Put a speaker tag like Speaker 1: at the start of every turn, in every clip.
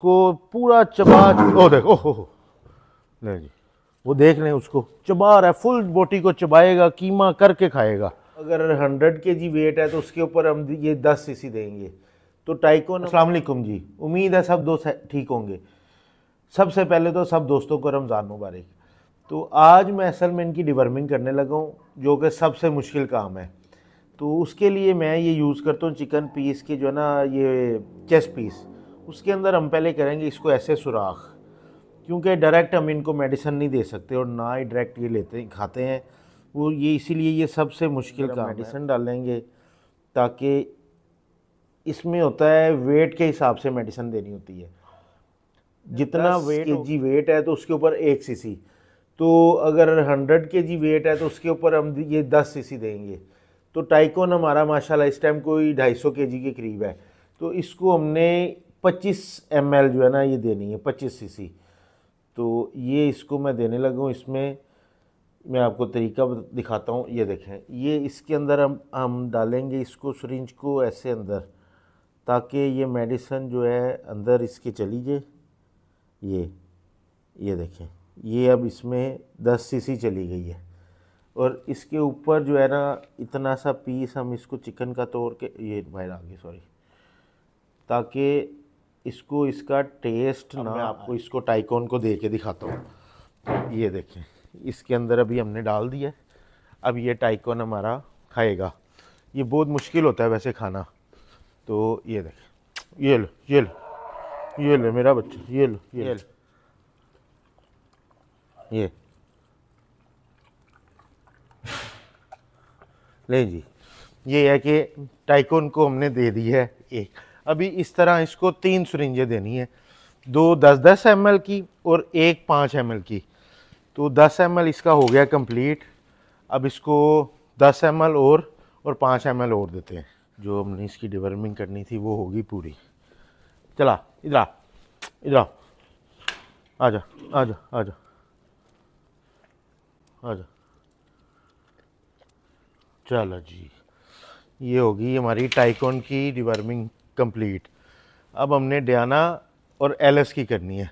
Speaker 1: को पूरा चबा ओ देखो ओहो नहीं जी वो देख लें उसको चबा रहा है फुल बोटी को चबाएगा कीमा करके खाएगा अगर हंड्रेड के जी वेट है तो उसके ऊपर हम ये दस सी देंगे तो टाइकोन असलम जी उम्मीद है सब दोस्त ठीक होंगे सबसे पहले तो सब दोस्तों को रमज़ान मुबारक तो आज मैं असल में इनकी डिवर्मिंग करने लगा हूँ जो कि सबसे मुश्किल काम है तो उसके लिए मैं ये यूज़ करता हूँ चिकन पीस के जो है ना ये चेस्ट पीस उसके अंदर हम पहले करेंगे इसको ऐसे सुराख क्योंकि डायरेक्ट हम इनको मेडिसन नहीं दे सकते और ना ही डायरेक्ट ये लेते खाते हैं वो ये इसीलिए ये सबसे मुश्किल का मेडिसन डालेंगे ताकि इसमें होता है वेट के हिसाब से मेडिसन देनी होती है जितना वेट के जी वेट है तो उसके ऊपर एक सीसी तो अगर हंड्रेड के जी वेट है तो उसके ऊपर हम ये दस सीसी देंगे तो टाइकोन हमारा माशाल्लाह इस टाइम कोई ढाई सौ के जी के करीब है तो इसको हमने 25 एम जो है ना ये देनी है 25 सीसी तो ये इसको मैं देने लगा इसमें मैं आपको तरीका दिखाता हूँ ये देखें ये इसके अंदर हम हम डालेंगे इसको सरिंज को ऐसे अंदर ताकि ये मेडिसन जो है अंदर इसके चली जाए ये ये देखें ये अब इसमें 10 सीसी चली गई है और इसके ऊपर जो है ना इतना सा पीस हम इसको चिकन का तोड़ के ये बाहर आ गई सॉरी ताकि इसको इसका टेस्ट ना आपको इसको टाइकोन को दे के दिखाता हूँ ये देखें इसके अंदर अभी हमने डाल दिया अब ये टाइकोन हमारा खाएगा ये बहुत मुश्किल होता है वैसे खाना तो ये देखें ये लो ये लो ये लो मेरा बच्चा ये लो ये ये, लो। ये। ले जी ये है कि टाइकोन को हमने दे दी है एक अभी इस तरह इसको तीन सुरिंजें देनी है दो दस दस एम की और एक पाँच एम की तो दस एम इसका हो गया कंप्लीट अब इसको दस एम और और पाँच एम और देते हैं जो हमने इसकी डिवर्मिंग करनी थी वो होगी पूरी चला इधर आ जा आ आ जा आ जा चलो जी ये होगी हमारी टाइकोन की डिवर्मिंग कंप्लीट अब हमने डियाना और एलएस की करनी है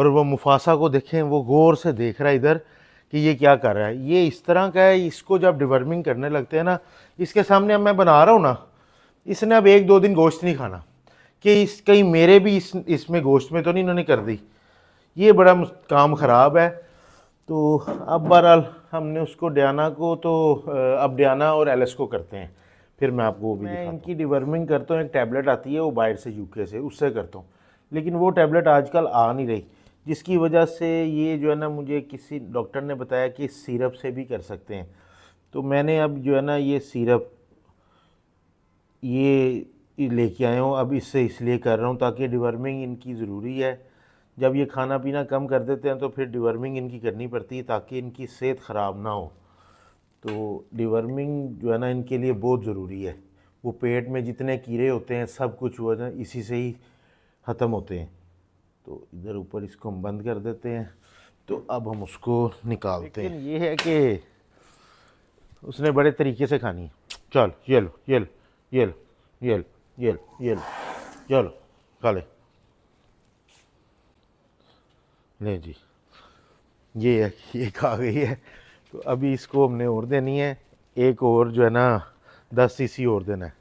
Speaker 1: और वो मुफासा को देखें वो गौर से देख रहा है इधर कि ये क्या कर रहा है ये इस तरह का है इसको जब डिवर्मिंग करने लगते हैं ना इसके सामने अब मैं बना रहा हूँ ना इसने अब एक दो दिन गोश्त नहीं खाना कि इस कहीं मेरे भी इस इसमें गोश्त में तो नहीं इन्होंने कर दी ये बड़ा काम ख़राब है तो अब बहरहाल हमने उसको डियाना को तो अब डियाना और एलएस को करते हैं फिर मैं आपको वो भी मैं इनकी डिवर्मिंग करता हूँ एक टैबलेट आती है वो बाहर से यूके से उससे करता हूँ लेकिन वो टैबलेट आजकल आ नहीं रही जिसकी वजह से ये जो है ना मुझे किसी डॉक्टर ने बताया कि सिरप से भी कर सकते हैं तो मैंने अब जो है ना ये सिरप ये लेके आया हूँ अब इससे इसलिए कर रहा हूँ ताकि डिवर्मिंग इनकी ज़रूरी है जब ये खाना पीना कम कर देते हैं तो फिर डिवर्मिंग इनकी करनी पड़ती है ताकि इनकी सेहत ख़राब ना हो तो डिवर्मिंग जो है ना इनके लिए बहुत ज़रूरी है वो पेट में जितने कीड़े होते हैं सब कुछ वो ना इसी से ही ख़त्म होते हैं तो इधर ऊपर इसको हम बंद कर देते हैं तो अब हम उसको निकालते हैं ये है कि उसने बड़े तरीके से खानी है चल ये लो ये लो ये लो ये लो ये लो ये लो चलो खा ले जी ये है ये खा गई है तो अभी इसको हमने और देनी है एक और जो है ना दस सीसी और देना है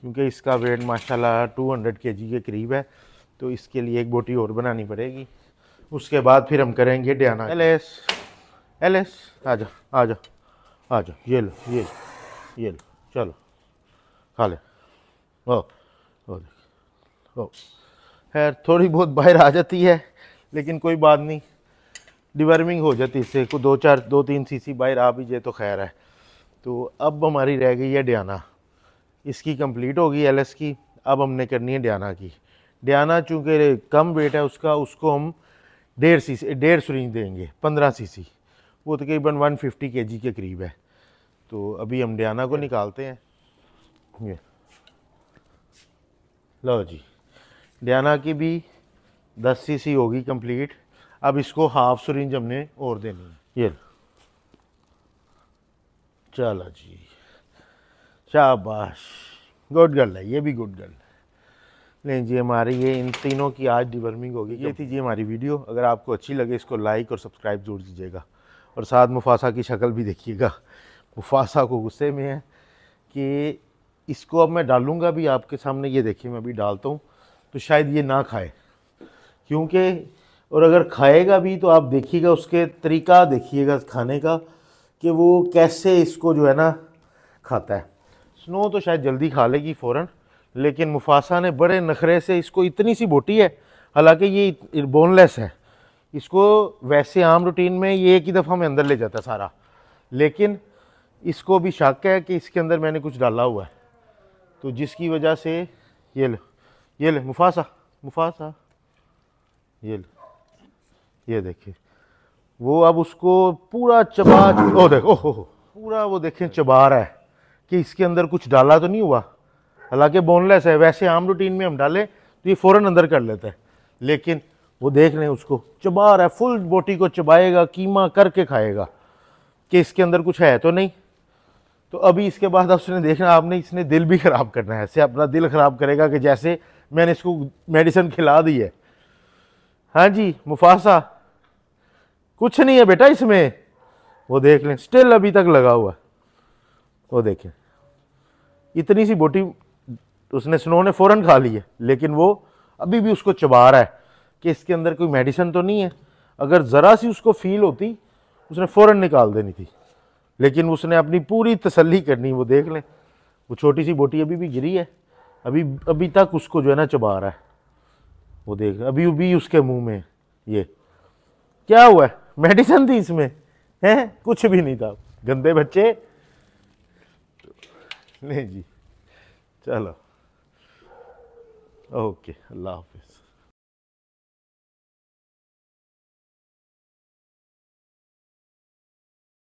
Speaker 1: क्योंकि इसका वेट माशाल्लाह 200 हंड्रेड के जी के करीब है तो इसके लिए एक बोटी और बनानी पड़ेगी उसके बाद फिर हम करेंगे Diana L S L S आ जा आ जा आ जा ये लो ये लो ये लो चलो खा ले ओ ओ खैर थोड़ी बहुत बाहर आ जाती है लेकिन कोई बात नहीं डिवर्मिंग हो जाती इससे को दो चार दो तीन सीसी बाहर आ भी जाए तो खैर है तो अब हमारी रह गई है डियाना इसकी कंप्लीट होगी एलएस की अब हमने करनी है डियाना की डियाना चूँकि कम वेट है उसका उसको हम डेढ़ सी डेढ़ सुरिंज देंगे पंद्रह सीसी वो तो तकरीबन वन फिफ्टी के जी के करीब है तो अभी हम डियाना को निकालते हैं ये लो जी डियाना की भी दस सी होगी कम्प्लीट अब इसको हाफ सुरिंज हमने और देनी है ये चलो जी शाबाश गुड गर्ल है ये भी गुड गर्ल नहीं जी हमारी ये इन तीनों की आज डिवर्मिंग होगी ये थी जी हमारी वीडियो अगर आपको अच्छी लगे इसको लाइक और सब्सक्राइब जोड़ दीजिएगा और साथ मुफासा की शक्ल भी देखिएगा मुफासा को गुस्से में है कि इसको अब मैं डालूँगा भी आपके सामने ये देखिए मैं अभी डालता हूँ तो शायद ये ना खाए क्योंकि और अगर खाएगा भी तो आप देखिएगा उसके तरीका देखिएगा खाने का कि वो कैसे इसको जो है ना खाता है स्नो तो शायद जल्दी खा लेगी फ़ौर लेकिन मुफासा ने बड़े नखरे से इसको इतनी सी बोटी है हालांकि ये बोनलेस है इसको वैसे आम रूटीन में ये एक ही दफ़ा में अंदर ले जाता सारा लेकिन इसको भी शक है कि इसके अंदर मैंने कुछ डाला हुआ है तो जिसकी वजह से ये लो ये लो मुफासा मुफासा ये लो ये देखिए वो अब उसको पूरा चबा ओ देखो ओहो पूरा वो देखें चबा रहा है कि इसके अंदर कुछ डाला तो नहीं हुआ हालांकि बोनलेस है वैसे आम रूटीन में हम डालें तो ये फ़ौरन अंदर कर लेता है लेकिन वो देख रहे हैं उसको चबा रहा है फुल बोटी को चबाएगा कीमा करके खाएगा कि इसके अंदर कुछ है तो नहीं तो अभी इसके बाद अब उसने देखना आपने इसने दिल भी ख़राब करना है ऐसे अपना दिल ख़राब करेगा कि जैसे मैंने इसको मेडिसिन खिला दी है हाँ जी मुफासा कुछ नहीं है बेटा इसमें वो देख लें स्टिल अभी तक लगा हुआ वो देखें इतनी सी बोटी उसने स्नो ने फ़ौरन खा ली है लेकिन वो अभी भी उसको चबा रहा है कि इसके अंदर कोई मेडिसिन तो नहीं है अगर ज़रा सी उसको फील होती उसने फ़ौरन निकाल देनी थी लेकिन उसने अपनी पूरी तसल्ली करनी वो देख लें वो छोटी सी बोटी अभी भी गिरी है अभी अभी तक उसको जो है ना चबा रहा है वो देख अभी भी उसके मुंह में ये क्या हुआ है मेडिसिन थी इसमें है कुछ भी नहीं था गंदे बच्चे नहीं जी चलो ओके अल्लाह हाफिज